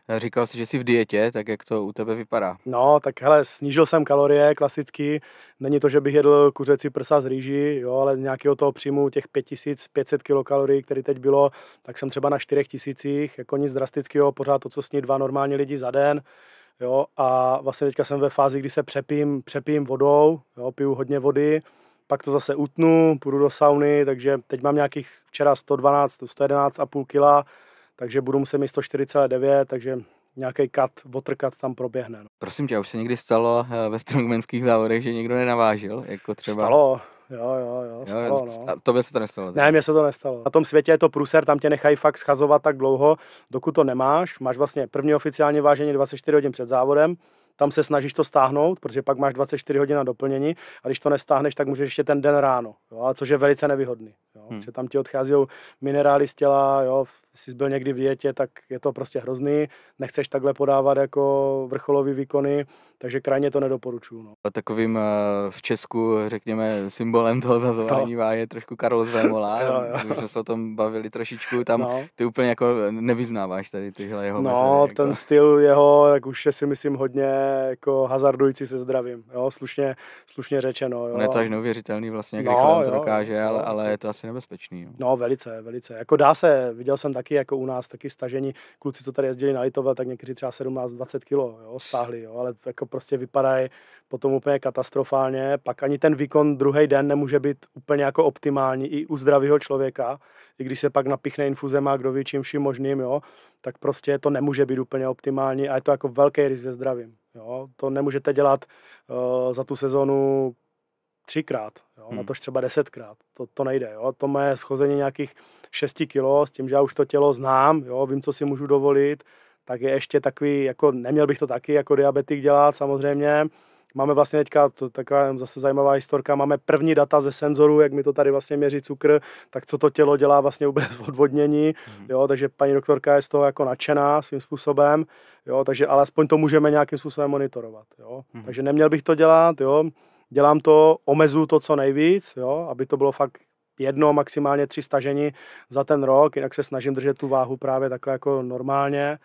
Eh, říkal jsi, že jsi v dietě, tak jak to u tebe vypadá? No, tak hele, snížil jsem kalorie klasicky. Není to, že bych jedl kuřecí prsa z rýži, jo, ale nějakého toho příjmu těch 5500 kilokalorií, který teď bylo, tak jsem třeba na 4000, jako nic drastického, pořád to, co sní dva normální lidi za den. Jo, a vlastně teďka jsem ve fázi, kdy se přepím, přepím vodou, jo, piju hodně vody, pak to zase utnu, půjdu do sauny, takže teď mám nějakých včera 112, 111,5 kg, takže budu muset mít 149, takže nějaký kat, votrkat tam proběhne. No. Prosím tě, už se někdy stalo eh, ve strongmanských závodech, že někdo nenavážil? Jako třeba... Stalo, Jo, jo, jo, stalo, no. A tobě se to nestalo? Tak? Ne, mně se to nestalo. Na tom světě je to pruser, tam tě nechají fakt schazovat tak dlouho, dokud to nemáš. Máš vlastně první oficiální vážení 24 hodin před závodem, tam se snažíš to stáhnout, protože pak máš 24 hodin na doplnění a když to nestáhneš, tak můžeš ještě ten den ráno, jo, což je velice nevýhodný. Jo? Hmm. Že tam ti odchází minerály z těla, jo? jsi byl někdy v dietě, tak je to prostě hrozný. Nechceš takhle podávat jako vrcholový výkony, takže krajně to nedoporučuju. No. Takovým eh, v Česku, řekněme, symbolem toho zazování no. je trošku Karol Zvémola. Už jsme se o tom bavili trošičku. Tam no. ty úplně jako nevyznáváš tady tyhle jeho No, metody, jako. ten jako. styl jeho, jak už je si myslím hodně jako hazardující se zdravím. Jo? Slušně, slušně řečeno. Jo? On je to až neuvěřitelný vlastně, jak no, rychle on to dokáže, jo. ale, ale je to asi asi nebezpečný. Jo. No, velice, velice. Jako dá se, viděl jsem taky, jako u nás, taky stažení, kluci, co tady jezdili na Litové, tak někteří třeba 17-20 kilo jo, stáhli, jo, ale jako prostě vypadají potom úplně katastrofálně, pak ani ten výkon druhý den nemůže být úplně jako optimální i u zdravého člověka, i když se pak napichne infuzema, kdo ví čím vším možným, jo, tak prostě to nemůže být úplně optimální a je to jako velký rizik zdravím. Jo. To nemůžete dělat uh, za tu sezonu třikrát, jo, hmm. tož třeba desetkrát, to, to nejde, jo, to mé schození nějakých 6 kilo, s tím, že já už to tělo znám, jo, vím, co si můžu dovolit, tak je ještě takový, jako neměl bych to taky jako diabetik dělat samozřejmě, Máme vlastně teďka, to taková zase zajímavá historka, máme první data ze senzorů, jak mi to tady vlastně měří cukr, tak co to tělo dělá vlastně vůbec v odvodnění, hmm. jo, takže paní doktorka je z toho jako nadšená svým způsobem, jo, takže alespoň to můžeme nějakým způsobem monitorovat, jo. Hmm. Takže neměl bych to dělat, jo, dělám to, omezu to co nejvíc, jo, aby to bylo fakt jedno, maximálně tři stažení za ten rok, jinak se snažím držet tu váhu právě takhle jako normálně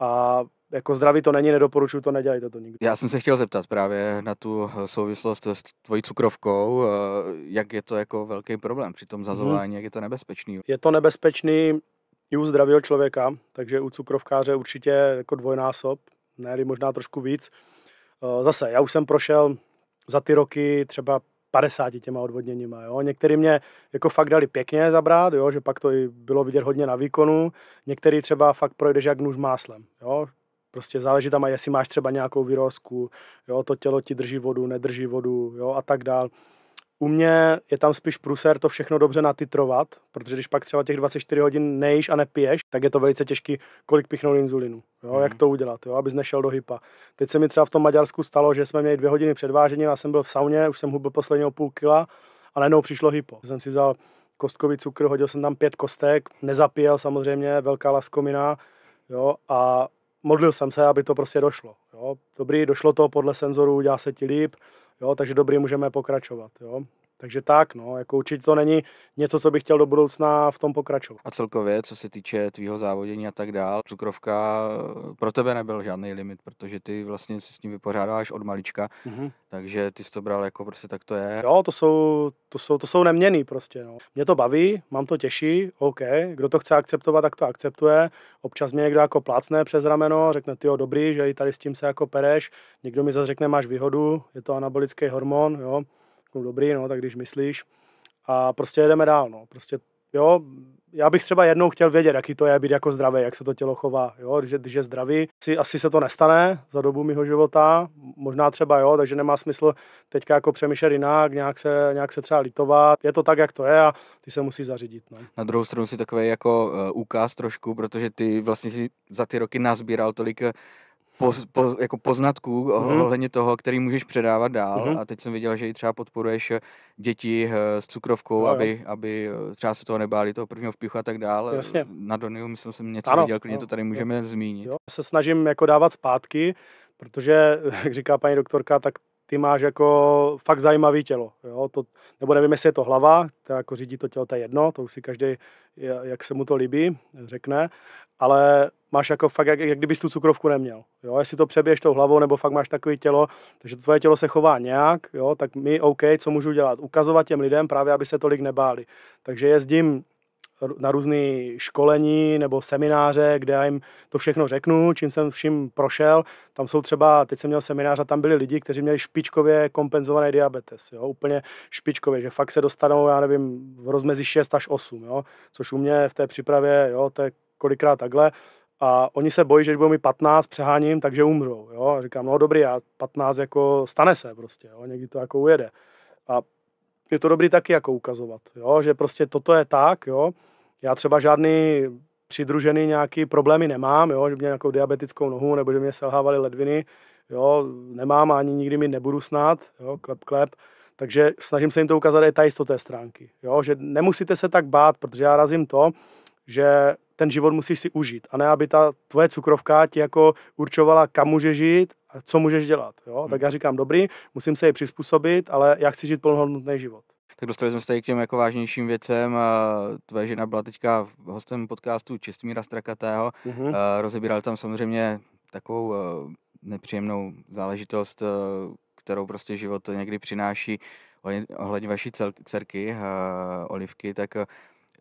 a jako zdraví to není, nedoporučuju to, nedělejte to nikdy. Já jsem se chtěl zeptat právě na tu eh, souvislost s tvojí cukrovkou, eh, jak je to jako velký problém při tom mhm. zazování, hmm. jak je to nebezpečný? Je to nebezpečný i u zdravého člověka, takže u cukrovkáře určitě jako dvojnásob, ne možná trošku víc. Eh, zase, já už jsem prošel za ty roky třeba 50 těma odvodněníma. Jo. Některý mě jako fakt dali pěkně zabrát, jo, že pak to i bylo vidět hodně na výkonu. Některý třeba fakt projdeš jak nůž máslem. Jo. Prostě záleží tam, a jestli máš třeba nějakou výrozku, jo, to tělo ti drží vodu, nedrží vodu jo, a tak dál. U mě je tam spíš pruser to všechno dobře natitrovat, protože když pak třeba těch 24 hodin nejíš a nepiješ, tak je to velice těžký, kolik pichnout inzulinu. Jo, mm. Jak mhm. to udělat, jo, abys nešel do hypa. Teď se mi třeba v tom Maďarsku stalo, že jsme měli dvě hodiny předvážení, já jsem byl v sauně, už jsem hubil posledního půl kila a najednou přišlo hypo. Jsem si vzal kostkový cukr, hodil jsem tam pět kostek, nezapíjel samozřejmě, velká laskomina, jo, a modlil jsem se, aby to prostě došlo. Jo. Dobrý, došlo to podle senzorů, dělá se ti líp, Jo, takže dobrý, můžeme pokračovat. Jo. Takže tak, no, jako určitě to není něco, co bych chtěl do budoucna v tom pokračovat. A celkově, co se týče tvýho závodění a tak dál, cukrovka eh, pro tebe nebyl žádný limit, protože ty vlastně se s ním vypořádáš od malička, mm-hmm. takže ty jsi to bral jako prostě tak to je. Jo, to jsou, to jsou, to jsou neměný prostě, no. Mě to baví, mám to těší, OK, kdo to chce akceptovat, tak to akceptuje. Občas mě někdo jako plácne přes rameno, řekne, ty jo, dobrý, že i tady s tím se jako pereš, někdo mi zase řekne, máš výhodu, je to anabolický hormon, jo řeknu dobrý, no, tak když myslíš a prostě jedeme dál, no, prostě Jo, já bych třeba jednou chtěl vědět, jaký to je být jako zdravý, jak se to tělo chová. Jo, když, když je zdravý, si, asi se to nestane za dobu mého života, možná třeba jo, takže nemá smysl teďka jako přemýšlet jinak, nějak se, nějak se třeba litovat. Je to tak, jak to je a ty se musí zařídit. No. Na druhou stranu si takový jako uh, úkaz trošku, protože ty vlastně si za ty roky nazbíral tolik eh, poz, poz, jako poznatků mm-hmm. ohledně toho, který můžeš předávat dál. Mm-hmm. A teď jsem viděl, že i třeba podporuješ eh, děti eh, s cukrovkou, no, aby, aby třeba se toho nebáli, toho prvního vpichu a tak dál. Jasně. Na Doniu jsem, jsem něco ano, viděl, klidně no, to tady můžeme jo, zmínit. Jo, se snažím jako dávat zpátky, protože, jak říká paní doktorka, tak ty máš jako fakt zajímavé tělo. Jo? To, nebo nevím, jestli je to hlava, to jako řídí to tělo, to je jedno, to už si každý, jak se mu to líbí, řekne, ale máš jako fakt, jak, jak kdybys tu cukrovku neměl. Jo, jestli to přeběješ tou hlavou, nebo fakt máš takové tělo, takže tvoje tělo se chová nějak, jo, tak my, OK, co můžu dělat? Ukazovat těm lidem právě, aby se tolik nebáli. Takže jezdím na různé školení nebo semináře, kde já jim to všechno řeknu, čím jsem vším prošel. Tam jsou třeba, teď jsem měl seminář a tam byli lidi, kteří měli špičkově kompenzovaný diabetes, jo, úplně špičkově, že fakt se dostanou, já nevím, v rozmezí 6 až 8, jo, což u mě v té přípravě, jo, to je kolikrát takhle, a oni se bojí, že když budou mít 15, přeháním, takže umřou. Jo? A říkám, no dobrý, a 15 jako stane se prostě, jo? někdy to jako ujede. A je to dobrý taky jako ukazovat, jo? že prostě toto je tak, jo? já třeba žádný přidružený nějaký problémy nemám, jo? že mě nějakou diabetickou nohu nebo že mě selhávaly ledviny, jo? nemám a ani nikdy mi nebudu snad, jo? klep, klep. Takže snažím se jim to ukázat i tady z té stránky, jo? že nemusíte se tak bát, protože já razím to, že ten život musíš si užít. A ne, aby ta tvoje cukrovka ti jako určovala, kam můžeš žít a co můžeš dělat. Jo? Hmm. Tak já říkám, dobrý, musím se jí přizpůsobit, ale já chci žít plnohodnotný život. Tak dostali jsme se tady k těm jako vážnějším věcem. Tvoje žena byla teďka hostem podcastu Čestmíra Strakatého. Mm-hmm. Eh, Rozebíral tam samozřejmě takovou eh, nepříjemnou záležitost, eh, kterou prostě život někdy přináší ohledně vaší dcerky, Olivky, tak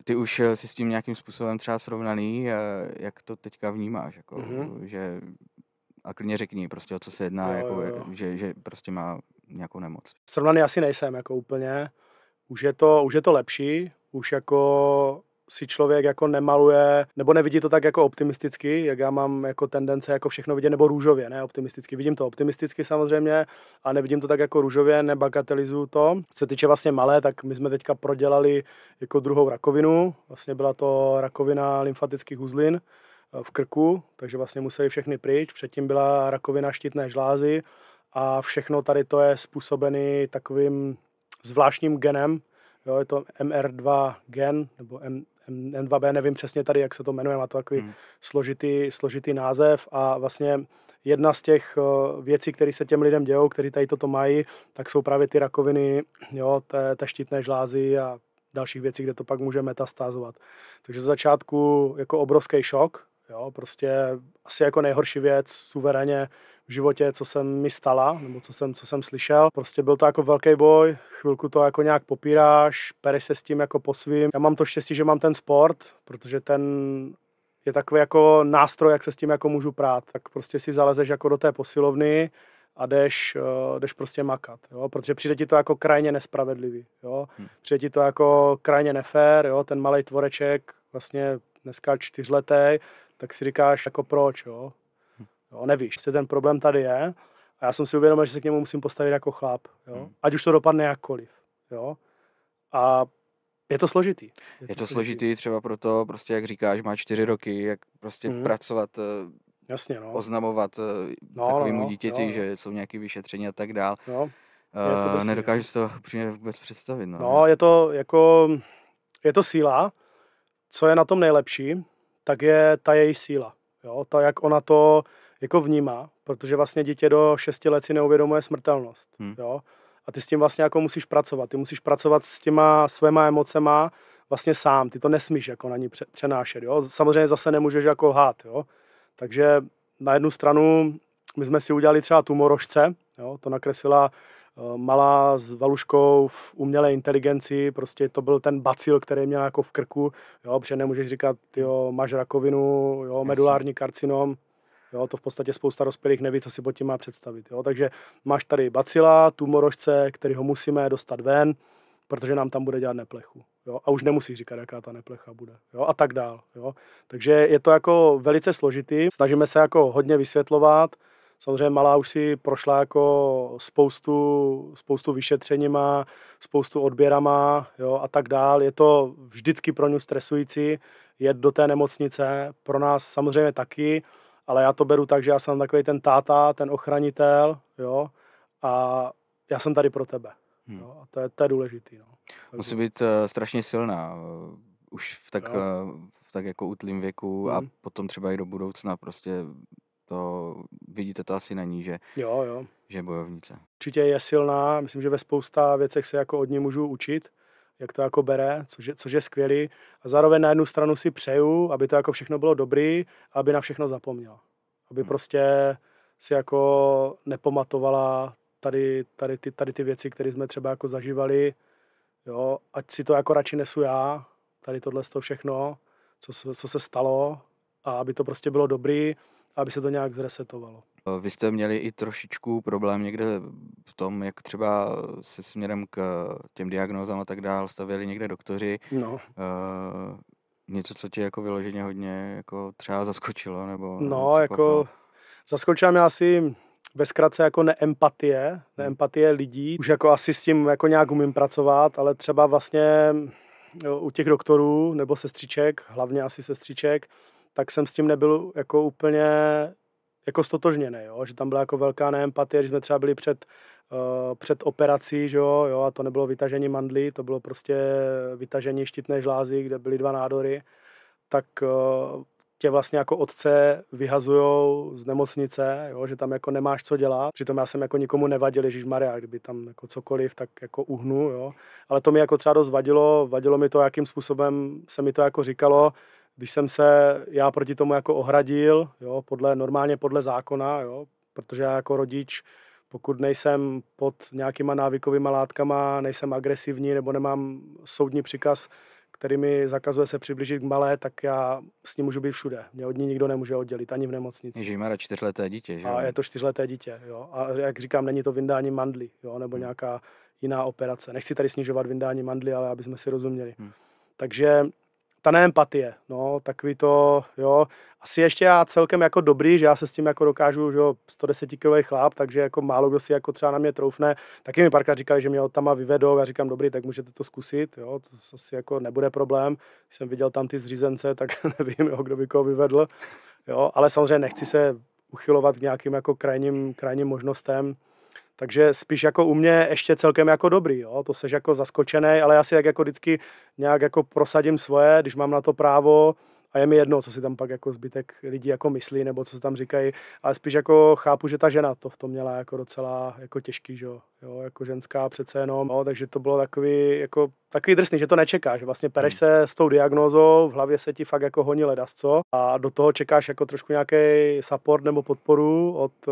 ty už eh, jsi s tím nějakým způsobem třeba srovnaný, eh, jak to teďka vnímáš, jako, mm-hmm. že a klidně řekni prostě, o co se jedná, jo, jako, eh, jo. Že, že prostě má nějakou nemoc. Srovnaný asi nejsem, jako úplně. Už je to, už je to lepší, už jako si člověk jako nemaluje, nebo nevidí to tak jako optimisticky, jak já mám jako tendence jako všechno vidět, nebo růžově, ne optimisticky. Vidím to optimisticky samozřejmě a nevidím to tak jako růžově, nebagatelizuju to. Co se týče vlastně malé, tak my jsme teďka prodělali jako druhou rakovinu, vlastně byla to rakovina lymfatických uzlin, eh, v krku, takže vlastně museli všechny pryč. Předtím byla rakovina štítné žlázy a všechno tady to je způsobený takovým zvláštním genem, jo, je to MR2 gen, nebo M, N2B, nevím přesně tady, jak se to jmenuje, má to takový hmm. složitý, složitý název a vlastně jedna z těch eh, věcí, které se těm lidem dějou, kteří tady toto mají, tak jsou právě ty rakoviny, jo, té, té štítné žlázy a dalších věcí, kde to pak může metastázovat. Takže ze začátku jako obrovský šok, Jo, prostě asi jako nejhorší věc suverénně v životě, co jsem mi stala, nebo co jsem, co jsem slyšel. Prostě byl to jako velký boj, chvilku to jako nějak popíráš, pereš se s tím jako po svým. Já mám to štěstí, že mám ten sport, protože ten je takový jako nástroj, jak se s tím jako můžu prát. Tak prostě si zalezeš jako do té posilovny a jdeš, eh, jdeš prostě makat, jo? protože přijde ti to jako krajně nespravedlivý, jo? Hm. přijde ti to jako krajně nefér, jo? ten malý tvoreček vlastně dneska čtyřletý, tak si říkáš, jako proč, jo? Hm. jo nevíš, se ten problém tady je a já jsem si uvědomil, že se k němu musím postavit jako chlap, jo? Hm. Ať už to dopadne jakkoliv, jo? A je to složitý. Je, je to, složitý. složitý třeba proto, prostě jak říkáš, má čtyři roky, jak prostě hmm. pracovat, eh, Jasně, no. oznamovat eh, no, takovému no, no, dítěti, no. že jsou nějaké vyšetření a tak dál. No. Uh, nedokážu si to přímě vůbec představit. No. no, je to jako, je to síla, co je na tom nejlepší, tak je ta její síla. Jo? To, jak ona to jako vnímá, protože vlastně dítě do 6 let si neuvědomuje smrtelnost. Hmm. Jo? A ty s tím vlastně jako musíš pracovat. Ty musíš pracovat s těma svéma emocema vlastně sám. Ty to nesmíš jako na ní přenášet. Jo? Samozřejmě zase nemůžeš jako lhát. Jo? Takže na jednu stranu my jsme si udělali třeba tu morožce, jo? to nakreslila Eh, malá s valuškou v umělé inteligenci, prostě to byl ten bacil, který měl jako v krku, jo, protože nemůžeš říkat, jo, máš rakovinu, jo, medulární karcinom, Jo, to v podstatě spousta rozpělých neví, co si pod tím má představit. Jo. Takže máš tady bacila, tumorožce, který ho musíme dostat ven, protože nám tam bude dělat neplechu. Jo. A už nemusíš říkat, jaká ta neplecha bude. Jo. A tak dál. Jo. Takže je to jako velice složitý. Snažíme se jako hodně vysvětlovat, Samozřejmě malá už si prošla jako spoustu, spoustu vyšetřeníma, spoustu odběrama jo, a tak dál. Je to vždycky pro ně stresující jet do té nemocnice, pro nás samozřejmě taky, ale já to beru tak, že já jsem takový ten táta, ten ochranitel, jo, a já jsem tady pro tebe. Hmm. Jo, a to je, to je důležitý. No. Takže... Musí být uh, strašně silná, uh, už v tak, uh, v tak jako útlým věku hmm. a potom třeba i do budoucna prostě to vidíte to asi na ní, že, jo, jo. že je bojovnice. Určitě je silná, myslím, že ve spousta věcech se jako od ní můžu učit, jak to jako bere, což je, což je skvělý. A zároveň na jednu stranu si přeju, aby to jako všechno bylo dobrý, aby na všechno zapomněla. Aby hmm. prostě si jako nepamatovala tady, tady, ty, tady ty věci, které jsme třeba jako zažívali, jo, ať si to jako radši nesu já, tady tohle z toho všechno, co, co se stalo, a aby to prostě bylo dobrý, aby se to nějak zresetovalo. Eh, vy jste měli i trošičku problém někde v tom, jak třeba eh, se směrem k eh, těm diagnózám a tak dál stavěli někde doktoři. No. Uh, něco, co tě jako vyloženě hodně jako třeba zaskočilo? Nebo, no, nebo jako zaskočila mě asi ve zkratce jako neempatie, neempatie lidí. Už jako asi s tím jako nějak umím pracovat, ale třeba vlastně u těch doktorů nebo sestřiček, hlavně asi sestřiček, tak jsem s tím nebyl jako úplně jako stotožněný, jo? že tam byla jako velká neempatie, že jsme třeba byli před, uh, před operací, že jo? jo, a to nebylo vytažení mandlí, to bylo prostě vytažení štítné žlázy, kde byly dva nádory, tak uh, tě vlastně jako otce vyhazujou z nemocnice, jo, že tam jako nemáš co dělat. Přitom já jsem jako nikomu nevadil, Ježíš Maria, kdyby tam jako cokoliv, tak jako uhnu, jo. Ale to mi jako třeba dost vadilo, vadilo mi to, jakým způsobem se mi to jako říkalo, když jsem se já proti tomu jako ohradil, jo, podle, normálně podle zákona, jo, protože já jako rodič, pokud nejsem pod nějakýma návykovými látkama, nejsem agresivní nebo nemám soudní příkaz, který mi zakazuje se přiblížit k malé, tak já s ním můžu být všude. Mě od ní nikdo nemůže oddělit, ani v nemocnici. Že má čtyřleté dítě, že? A je to čtyřleté dítě, jo. A jak říkám, není to vyndání mandly, jo, nebo hmm. nějaká jiná operace. Nechci tady snižovat vyndání mandly, ale aby jsme si rozuměli. Hmm. Takže ta neempatie, no, takový to, jo, asi ještě já celkem jako dobrý, že já se s tím jako dokážu, že jo, 110 kilový chlap, takže jako málo kdo si jako třeba na mě troufne, taky mi parka říkali, že mě od a vyvedou, já říkám, dobrý, tak můžete to zkusit, jo, to asi jako nebude problém, když jsem viděl tam ty zřízence, tak nevím, jo, kdo by koho vyvedl, jo, ale samozřejmě nechci se uchylovat k nějakým jako krajním, krajním možnostem, takže spíš jako u mě ještě celkem jako dobrý, jo? to seš jako zaskočený, ale já si jak jako vždycky nějak jako prosadím svoje, když mám na to právo, a je mi jedno, co si tam pak jako zbytek lidí jako myslí, nebo co se tam říkají, ale spíš jako chápu, že ta žena to v tom měla jako docela jako těžký, že jo, jako ženská přece jenom, no, takže to bylo takový, jako, takový drsný, že to nečekáš, vlastně pereš hmm. se s tou diagnózou, v hlavě se ti fakt jako honí co? a do toho čekáš jako trošku nějaký support nebo podporu od, eh,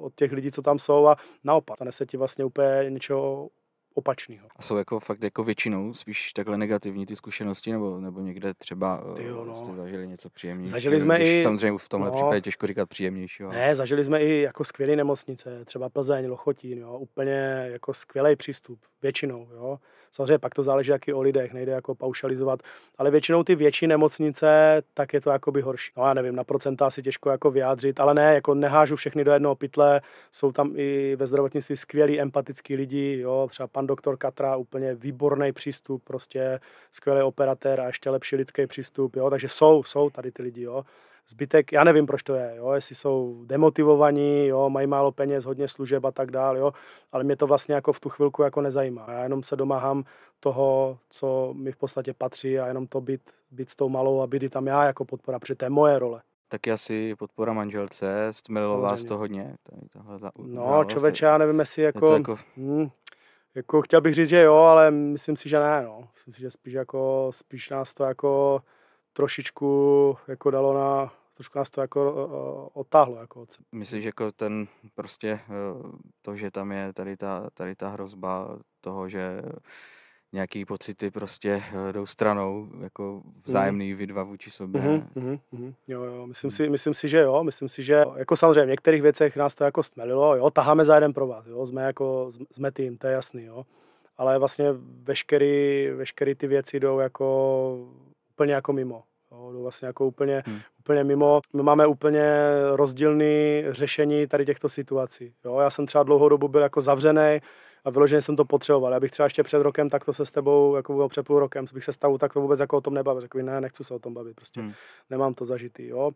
od těch lidí, co tam jsou a naopak, stane se ti vlastně úplně něčeho opačného. A jsou jako fakt jako většinou spíš takhle negativní ty zkušenosti, nebo, nebo někde třeba eh, jo, no. jste zažili něco příjemnějšího? Zažili jsme Když, i... Samozřejmě v tomhle no, případě těžko říkat příjemnějšího. Ne, zažili jsme i jako skvělé nemocnice, třeba Plzeň, Lochotín, jo, úplně jako skvělý přístup většinou, jo. Samozřejmě pak to záleží taky o lidech, nejde jako paušalizovat, ale většinou ty větší nemocnice, tak je to jakoby horší. No já nevím, na procenta si těžko jako vyjádřit, ale ne, jako nehážu všechny do jednoho pytle, jsou tam i ve zdravotnictví skvělí empatický lidi, jo, třeba pan doktor Katra, úplně výborný přístup, prostě skvělý operatér a ještě lepší lidský přístup, jo, takže jsou, jsou tady ty lidi, jo, Zbytek, já nevím, proč to je, jo, jestli jsou demotivovaní, jo, mají málo peněz, hodně služeb a tak dál, jo, ale mě to vlastně jako v tu chvilku jako nezajímá. Já jenom se domáhám toho, co mi v podstatě patří a jenom to být, být s tou malou a být i tam já jako podpora, protože to je moje role taky asi podpora manželce, stmelilo vás to hodně? za, no, člověče, já nevím, jestli jako, je jako... Hm, jako... chtěl bych říct, že jo, ale myslím si, že ne, no. Myslím si, že spíš jako, spíš nás to jako trošičku jako dalo na, trošku nás to jako uh, otáhlo. Jako. Myslím, že jako ten prostě eh, to, že tam je tady ta, tady ta hrozba toho, že nějaký pocity prostě eh, jdou stranou, jako mhm. vzájemný mm. vy dva vůči sobě. Mm, mm, hmm Jo, jo, myslím, mm. si, myslím si, že jo, myslím si, že jako samozřejmě v některých věcech nás to jako stmelilo, jo, taháme za jeden pro vás, jo, jsme jako, jsme tým, to je jasný, jo, ale vlastně veškerý, veškerý ty věci jdou jako úplně jako mimo. Jo, vlastně jako úplně, hmm. úplně mimo. My máme úplně rozdílný řešení tady těchto situací. Jo, já jsem třeba dlouhou dobu byl jako zavřený, a vyloženě jsem to potřeboval. Já bych třeba ještě před rokem takto se s tebou, jako bylo před půl rokem, bych se s tak to vůbec jako o tom nebavil. Řekl ne, nechci se o tom bavit, prostě hmm. nemám to zažitý, jo.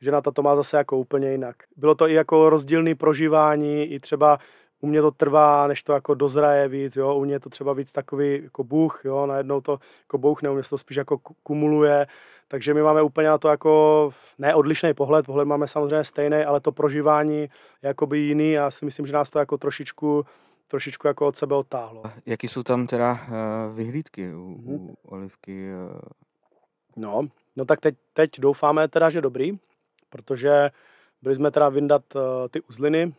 Žena ta to má zase jako úplně jinak. Bylo to i jako rozdílný prožívání, i třeba u mě to trvá, než to jako dozraje víc, jo, u mě je to třeba víc takový jako bůh, jo, najednou to jako bouchne, u mě se to spíš jako kumuluje, takže my máme úplně na to jako neodlišný pohled, pohled máme samozřejmě stejný, ale to prožívání je jakoby jiný já si myslím, že nás to jako trošičku trošičku jako od sebe otáhlo. Jaký jsou tam teda eh, vyhlídky u, u mhm. Olivky? Eh? No, no tak teď, teď doufáme teda, že dobrý, protože byli jsme teda vyndat eh, ty uzliny,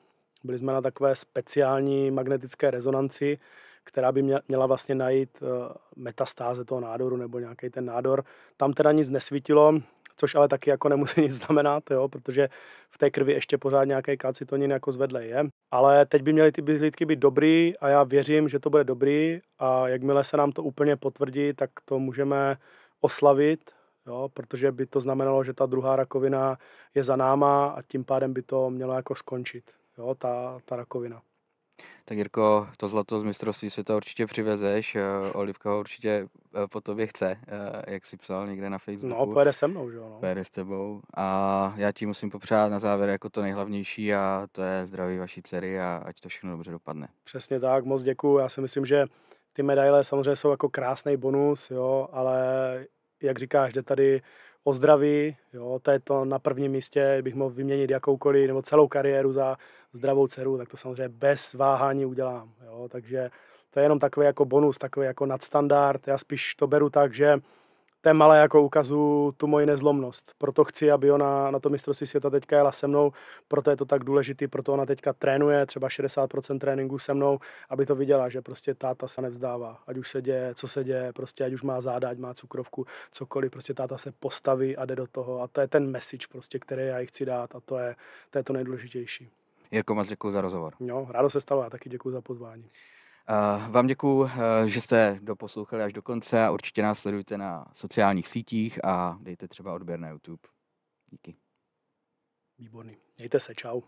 byli jsme na takové speciální magnetické rezonanci, která by měla vlastně najít eh, metastáze toho nádoru nebo nějaký ten nádor. Tam teda nic nesvítilo, což ale taky jako nemusí nic znamenat, jo, protože v té krvi ještě pořád nějaké kalcitonin jako zvedle je. Ale teď by měly ty byhlídky být dobrý a já věřím, že to bude dobrý a jakmile se nám to úplně potvrdí, tak to můžeme oslavit, jo, protože by to znamenalo, že ta druhá rakovina je za náma a tím pádem by to mělo jako skončit jo, ta, ta rakovina. Tak Jirko, to zlato z mistrovství to určitě přivezeš, eh, Olivka ho určitě eh, po tobě chce, eh, jak si psal někde na no, Facebooku. No, pojede se mnou, že jo. No. Pojede s tebou a já ti musím popřát na závěr jako to nejhlavnější a to je zdraví vaší dcery a ať to všechno dobře dopadne. Přesně tak, moc děkuju. Já si myslím, že ty medaile samozřejmě jsou jako krásný bonus, jo, ale jak říkáš, jde tady o zdraví, jo, to je to na prvním místě, bych mohl vyměnit jakoukoliv nebo celou kariéru za zdravou dceru, tak to samozřejmě bez váhání udělám. Jo? Takže to je jenom takový jako bonus, takový jako nadstandard. Já spíš to beru tak, že té malé jako ukazu tu moji nezlomnost. Proto chci, aby ona na to mistrovství světa teďka jela se mnou, proto je to tak důležitý, proto ona teďka trénuje třeba 60% tréninku se mnou, aby to viděla, že prostě táta se nevzdává. Ať už se děje, co se děje, prostě ať už má záda, ať má cukrovku, cokoliv, prostě táta se postaví a jde do toho. A to je ten message, prostě, který já jí chci dát a to je to, je to nejdůležitější. Jirko moc děkuji za rozhovor. Jo, rádo se stalo a taky děkuji za pozvání. Uh, vám děkuji, uh, eh, že jste doposlouchali až do konce a určitě nás sledujte na sociálních sítích a dejte třeba odběr na YouTube. Díky. Výborný. Mějte se, čau.